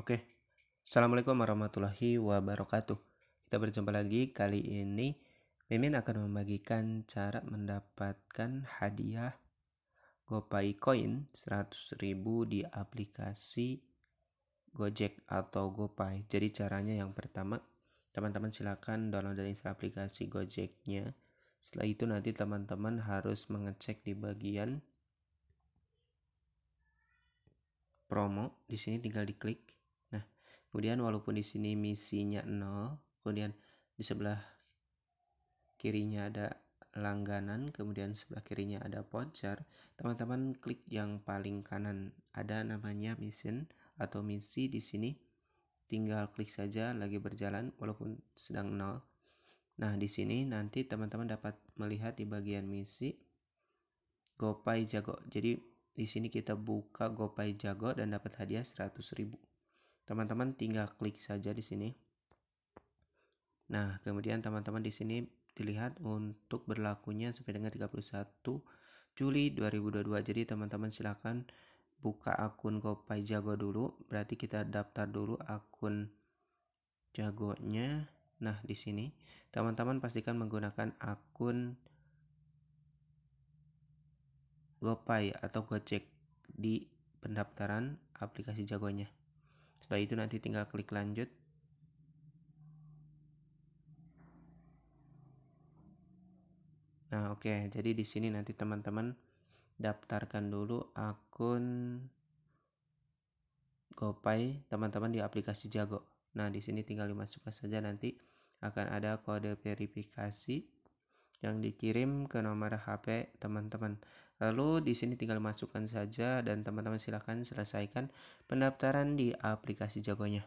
Oke, Assalamualaikum warahmatullahi wabarakatuh. Kita berjumpa lagi kali ini. Mimin akan membagikan cara mendapatkan hadiah GoPay Coin 100.000 di aplikasi Gojek atau GoPay. Jadi caranya yang pertama, teman-teman silakan download dan install aplikasi Gojeknya. Setelah itu nanti teman-teman harus mengecek di bagian promo. Di sini tinggal diklik. Kemudian walaupun di sini misinya 0, kemudian di sebelah kirinya ada langganan, kemudian sebelah kirinya ada voucher. Teman-teman klik yang paling kanan, ada namanya mission atau misi di sini. Tinggal klik saja lagi berjalan walaupun sedang 0. Nah, di sini nanti teman-teman dapat melihat di bagian misi GoPay Jago. Jadi di sini kita buka GoPay Jago dan dapat hadiah 100.000 teman-teman tinggal klik saja di sini. Nah, kemudian teman-teman di sini dilihat untuk berlakunya sampai dengan 31 Juli 2022. Jadi teman-teman silahkan buka akun Gopay Jago dulu. Berarti kita daftar dulu akun jagonya. Nah, di sini teman-teman pastikan menggunakan akun GoPay atau Gojek di pendaftaran aplikasi jagonya setelah itu nanti tinggal klik lanjut nah oke okay. jadi di sini nanti teman-teman daftarkan dulu akun GoPay teman-teman di aplikasi Jago nah di sini tinggal dimasukkan saja nanti akan ada kode verifikasi yang dikirim ke nomor HP teman-teman. Lalu di sini tinggal masukkan saja dan teman-teman silahkan selesaikan pendaftaran di aplikasi jagonya.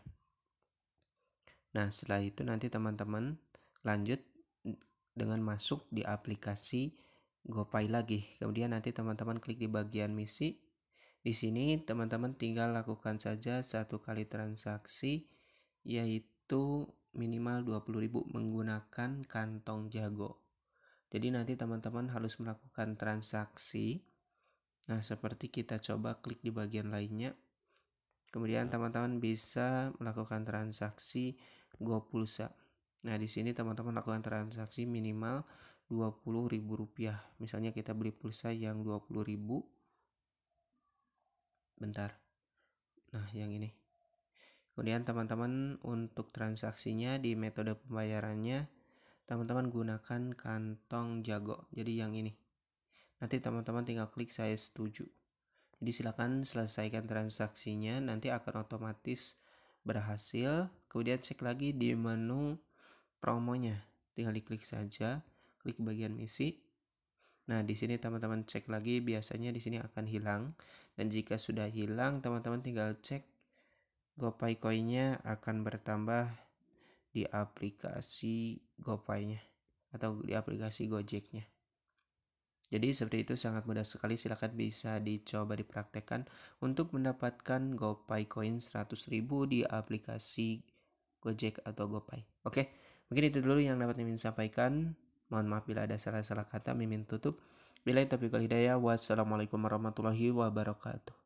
Nah setelah itu nanti teman-teman lanjut dengan masuk di aplikasi GoPay lagi. Kemudian nanti teman-teman klik di bagian misi. Di sini teman-teman tinggal lakukan saja satu kali transaksi yaitu minimal 20.000 menggunakan kantong jago. Jadi nanti teman-teman harus melakukan transaksi. Nah, seperti kita coba klik di bagian lainnya. Kemudian teman-teman bisa melakukan transaksi GoPulsa. Nah, di sini teman-teman lakukan transaksi minimal rp rupiah. Misalnya kita beli pulsa yang 20.000. Bentar. Nah, yang ini. Kemudian teman-teman untuk transaksinya di metode pembayarannya teman-teman gunakan kantong jago jadi yang ini nanti teman-teman tinggal klik saya setuju jadi silakan selesaikan transaksinya nanti akan otomatis berhasil kemudian cek lagi di menu promonya tinggal diklik saja klik bagian misi Nah, di sini teman-teman cek lagi biasanya di sini akan hilang dan jika sudah hilang teman-teman tinggal cek GoPay koinnya akan bertambah di aplikasi GoPay-nya atau di aplikasi Gojek-nya. Jadi seperti itu sangat mudah sekali silahkan bisa dicoba dipraktekkan untuk mendapatkan GoPay Coin 100.000 di aplikasi Gojek atau GoPay. Oke, mungkin itu dulu yang dapat Mimin sampaikan. Mohon maaf bila ada salah-salah kata, Mimin tutup. Bila itu hidayah, wassalamualaikum warahmatullahi wabarakatuh.